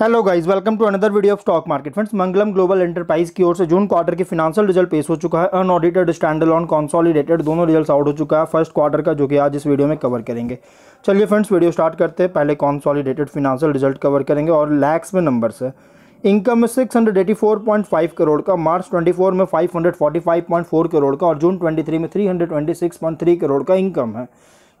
hello guys welcome to another video of stock market friends Mangalam global enterprise की ओर से June quarter के financial result पेश हो चुका है अनऑडिटेड स्टैंडल ऑन कॉन्सॉलिडेटेड दोनों रिजल्ट आउट हो चुका है फर्स्ट क्वार्टर का जो कि आज इस वीडियो में कवर करेंगे चलिए फ्रेंड्स वीडियो स्टार्ट करते हैं पहले कॉन्सॉलिडेटेड फिनांशियल रिजल्ट कवर करेंगे और लैक्स में नंबर है इनकम में 684.5 करोड़ का मार्च ट्वेंटी में फाइव करोड़ का और जून ट्वेंटी में थ्री करोड़ का इनकम है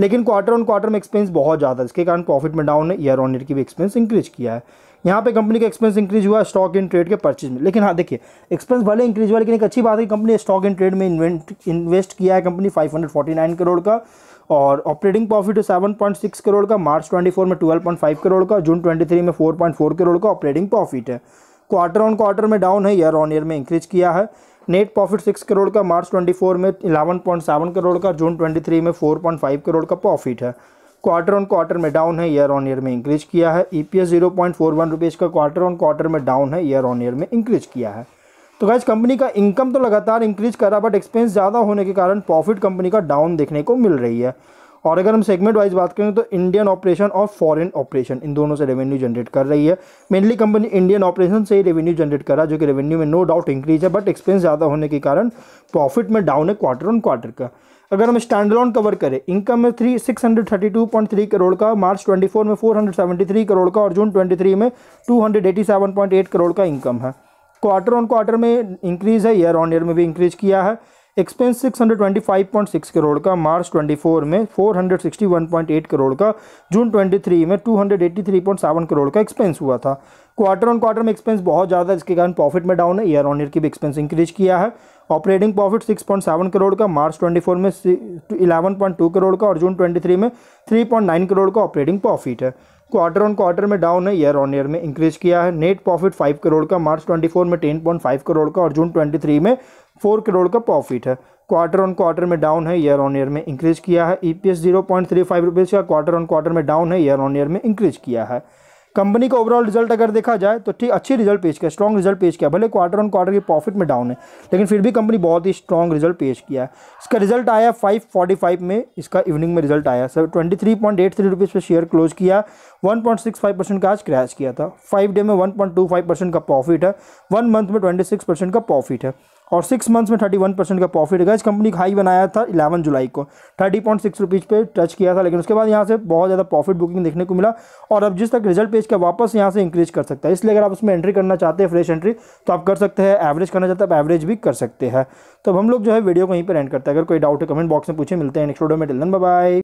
लेकिन क्वार्टर ऑन क्वार्टर में एक्सपेंस बहुत ज़्यादा है इसके कारण प्रॉफिट में डाउन है ईयर ऑन ईयर की भी एक्सपेंस इंक्रीज किया है यहाँ पे कंपनी का एक्सपेंस इंक्रीज हुआ स्टॉक इन ट्रेड के परचेज में लेकिन हाँ देखिए एक्सपेंस भले इंक्रीज हुआ लेकिन एक अच्छी बात है कंपनी स्टॉक इन ट्रेड में इन्वेंट इन्वेस्ट किया है कंपनी 549 करोड़ का और ऑपरेटिंग प्रॉफिट है 7.6 करोड़ का मार्च 24 में 12.5 करोड़ का जून 23 में 4.4 करोड़ का ऑपरेटिंग प्रॉफिट है क्वार्टर ऑन क्वार्टर में डाउन है ईयर ऑन ईयर में इंक्रीज किया है नेट प्रॉफिट सिक्स करोड़ का मार्च ट्वेंटी फोर में इलेवन पॉइंट सेवन करोड़ का जून ट्वेंटी थ्री में फोर पॉइंट फाइव करोड़ का प्रॉफिट है क्वार्टर ऑन क्वार्टर में डाउन है ईयर ऑन ईयर में इंक्रीज किया है E P S zero point four one rupees का क्वार्टर ऑन क्वार्टर में डाउन है ईयर ऑन ईयर में इंक्रीज किया है तो गैज कंपनी का इनकम तो लगातार इंक्रीज कर रहा है बट एक्सपेंस ज़्यादा होने के कारण प्रॉफिट कंपनी का डाउन देखने को मिल रही है और अगर हम सेगमेंट वाइज बात करें तो इंडियन ऑपरेशन और फॉरेन ऑपरेशन इन दोनों से रेवेन्यू जनरेट कर रही है मेनली कंपनी इंडियन ऑपरेशन से ही रेवेन्यू जनरेट कर है जो कि रेवेन्यू में नो डाउट इंक्रीज है बट एक्सपेंस ज़्यादा होने के कारण प्रॉफिट में डाउन है क्वार्टर ऑन क्वार्टर का अगर हम स्टैंड लॉन कवर करें इनकम में three six hundred thirty two point three crore का मार्च ट्वेंटी फोर में four hundred seventy three crore का और जून ट्वेंटी थ्री में two hundred eighty seven point eight crore का इनकम है क्वार्टर ऑन क्वार्टर में इंक्रीज़ है ईयर ऑन ईयर में भी इंक्रीज़ किया है एक्सपेंस 625.6 करोड़ का मार्च 24 में 461.8 करोड़ का जून 23 में 283.7 करोड़ का एक्सपेंस हुआ था क्वार्टर ऑन क्वार्टर में एक्सपेंस बहुत ज़्यादा जिसके कारण प्रॉफिट में डाउन है ईयर ऑन ईयर की भी एक्सपेंस इंक्रीज किया है ऑपरेटिंग प्रॉफिट 6.7 करोड़ का मार्च 24 में 11.2 करोड़ का और जून 23 में 3.9 करोड़ का ऑपरेटिंग प्रॉफिट है क्वार्टर ऑन क्वार्टर में डाउन है ईयर ऑन ईयर में इंक्रीज किया है नेट प्रॉफिट 5 करोड़ का मार्च 24 में 10.5 करोड़ का और जून 23 में फोर करोड़ का प्रॉफिट है क्वार्टर ऑन क्वार्टर में डाउन है ईयर ऑन ईयर में इंक्रीज किया है E P S zero point three five rupees का क्वार्टर ऑन क्वार्टर में डाउन है ईयर ऑन ईयर में इंक्रीज किया है कंपनी का ओवरऑल रिजल्ट अगर देखा जाए तो ठीक अच्छी रिजल्ट पेश किया स्ट्रॉन्ग रिजल्ट पेश किया भले क्वार्टर ऑन क्वार्टर की प्रॉफिट में डाउन है लेकिन फिर भी कंपनी बहुत ही स्ट्रॉन्ग रिजल्ट पेश किया है इसका रिजल्ट आया 545 में इसका इवनिंग में रिजल्ट आया sir twenty three point eight three rupees पर शेयर क्लोज किया 1.65 परसेंट का आज क्रैश किया था फाइव डे में 1.25 परसेंट का प्रॉफिट है वन मंथ में 26 परसेंट का प्रॉफिट है और सिक्स मंथ्स में थर्टी वन परसेंट का प्रॉफिट गया इस कंपनी का हाई बनाया था इलेवन जुलाई को थर्टी पॉइंट सिक्स रुपीज़ पर टच किया था लेकिन उसके बाद यहाँ से बहुत ज़्यादा प्रॉफिट बुकिंग देखने को मिला और अब जिस तक रिजल्ट पेज का वापस यहाँ से इंक्रीज कर सकता है इसलिए अगर आप उसमें एंट्री करना चाहते हैं फ्रेश एंट्री तो आप कर सकते हैं एवरेज करना चाहते हैं आप एवरेज भी कर सकते हैं तो हम लोग जो है वीडियो को यहीं पर एंड करते हैं अगर कोई डाउट है कमेंट बॉक्स में पूछे मिलते हैं नेक्स्ट वीडियो में टिल बाय